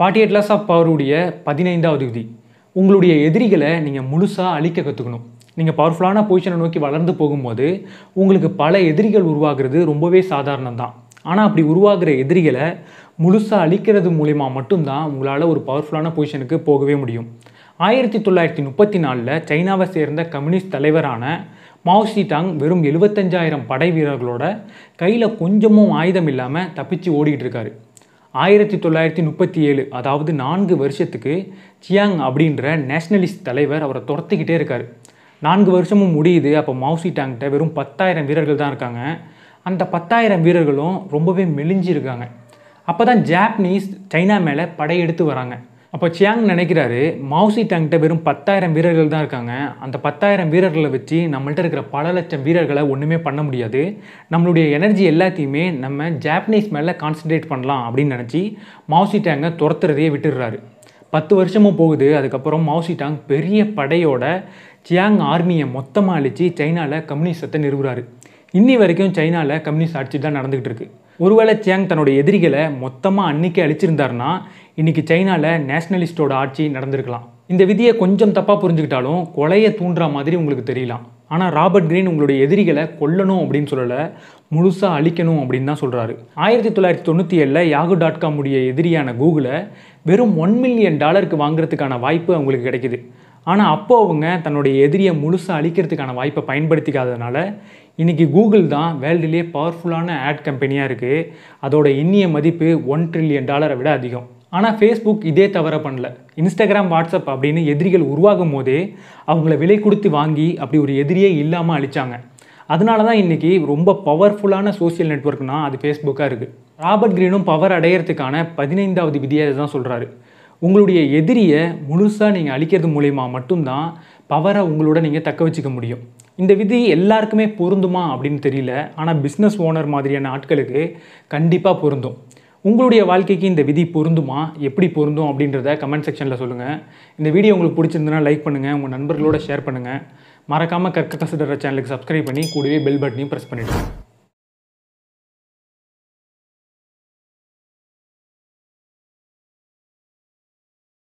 forty eight laws of பவருடைய பதினைந்தாவது விதி உங்களுடைய எதிரிகளை நீங்கள் முழுசாக அழிக்க கற்றுக்கணும் நீங்கள் பவர்ஃபுல்லான பொசிஷனை நோக்கி வளர்ந்து போகும்போது உங்களுக்கு பல எதிரிகள் உருவாகிறது ரொம்பவே சாதாரணம் தான் ஆனால் அப்படி உருவாகிற எதிரிகளை முழுசாக அழிக்கிறது மூலிமா மட்டும்தான் உங்களால் ஒரு பவர்ஃபுல்லான பொசிஷனுக்கு போகவே முடியும் ஆயிரத்தி தொள்ளாயிரத்தி முப்பத்தி நாலில் சைனாவை சேர்ந்த கம்யூனிஸ்ட் தலைவரான மாவுசி டாங் வெறும் எழுபத்தஞ்சாயிரம் படை வீரர்களோட கையில் கொஞ்சமும் ஆயுதம் இல்லாமல் தப்பிச்சு ஓடிக்கிட்டு இருக்காரு ஆயிரத்தி தொள்ளாயிரத்தி முப்பத்தி ஏழு அதாவது நான்கு வருஷத்துக்கு சியாங் அப்படின்ற நேஷனலிஸ்ட் தலைவர் அவரை துரத்திக்கிட்டே இருக்கார் நான்கு வருஷமும் முடியுது அப்போ டாங்கிட்ட வெறும் பத்தாயிரம் வீரர்கள் தான் இருக்காங்க அந்த பத்தாயிரம் வீரர்களும் ரொம்பவே மெலிஞ்சிருக்காங்க அப்போ தான் ஜாப்பனீஸ் சைனா மேலே படையெடுத்து வராங்க அப்போ சியாங் நினைக்கிறாரு மவுசி டேங்கிட்ட வெறும் பத்தாயிரம் வீரர்கள் தான் இருக்காங்க அந்த பத்தாயிரம் வீரர்களை வச்சு நம்மள்ட்ட இருக்கிற பல லட்சம் வீரர்களை ஒன்றுமே பண்ண முடியாது நம்மளுடைய எனர்ஜி எல்லாத்தையுமே நம்ம ஜாப்பனீஸ் மேலே கான்சன்ட்ரேட் பண்ணலாம் அப்படின்னு நினச்சி மவுசி டேங்கை துரத்துறதையே விட்டுடுறாரு பத்து வருஷமும் போகுது அதுக்கப்புறம் மவுசி டாங் பெரிய படையோட சியாங் ஆர்மியை மொத்தமாக அழித்து சைனாவில் கம்யூனிஸ்டத்தை நிறுவுறாரு இன்னி வரைக்கும் சைனாவில் கம்யூனிஸ்ட் ஆட்சி தான் நடந்துக்கிட்டு இருக்குது ஒருவேளை சேங் தன்னுடைய எதிரிகளை மொத்தமாக அன்னைக்கே அழிச்சிருந்தாருன்னா இன்றைக்கி சைனாவில் நேஷ்னலிஸ்டோட ஆட்சி நடந்திருக்கலாம் இந்த விதியை கொஞ்சம் தப்பாக புரிஞ்சுக்கிட்டாலும் கொலையை தூண்டுற மாதிரி உங்களுக்கு தெரியலாம் ஆனால் ராபர்ட் கிரீன் உங்களுடைய எதிரிகளை கொல்லணும் அப்படின்னு சொல்லலை முழுசாக அழிக்கணும் அப்படின்னு தான் சொல்கிறாரு ஆயிரத்தி தொள்ளாயிரத்தி தொண்ணூற்றி ஏழில் யாகு டாட் காம் உடைய எதிரியான கூகுளை வெறும் ஒன் மில்லியன் டாலருக்கு வாங்குறதுக்கான வாய்ப்பு அவங்களுக்கு கிடைக்கிது ஆனால் அப்போ அவங்க தன்னுடைய எதிரியை முழுசாக அழிக்கிறதுக்கான வாய்ப்பை பயன்படுத்திக்காததுனால இன்றைக்கி கூகுள் தான் வேர்ல்டுலேயே பவர்ஃபுல்லான ஆட் கம்பெனியாக இருக்குது அதோட இன்னிய மதிப்பு ஒன் ட்ரில்லியன் டாலரை விட அதிகம் ஆனால் ஃபேஸ்புக் இதே தவிர பண்ணல இன்ஸ்டாகிராம் வாட்ஸ்அப் அப்படின்னு எதிரிகள் உருவாகும் போதே அவங்கள விலை கொடுத்து வாங்கி அப்படி ஒரு எதிரியே இல்லாமல் அழித்தாங்க அதனால தான் இன்றைக்கி ரொம்ப பவர்ஃபுல்லான சோசியல் நெட்ஒர்க்னால் அது ஃபேஸ்புக்காக இருக்குது ராபர்ட் கிரீனும் பவர் அடையிறதுக்கான பதினைந்தாவது விதியை தான் சொல்கிறாரு உங்களுடைய எதிரியை முழுசாக நீங்கள் அழிக்கிறது மூலயமா மட்டும்தான் பவரை உங்களோட நீங்கள் தக்க வச்சுக்க முடியும் இந்த விதி எல்லாருக்குமே பொருந்துமா அப்படின்னு தெரியல ஆனால் பிஸ்னஸ் ஓனர் மாதிரியான ஆட்களுக்கு கண்டிப்பாக பொருந்தும் உங்களுடைய வாழ்க்கைக்கு இந்த விதி பொருந்துமா எப்படி பொருந்தும் அப்படின்றத கமெண்ட் செக்ஷனில் சொல்லுங்கள் இந்த வீடியோ உங்களுக்கு பிடிச்சிருந்தனா லைக் பண்ணுங்கள் உங்கள் நண்பர்களோட ஷேர் பண்ணுங்கள் மறக்காமல் கற்க கசடுற சேனலுக்கு சப்ஸ்கிரைப் பண்ணி கூடவே பெல் பட்டனையும் ப்ரெஸ் பண்ணிவிடுங்க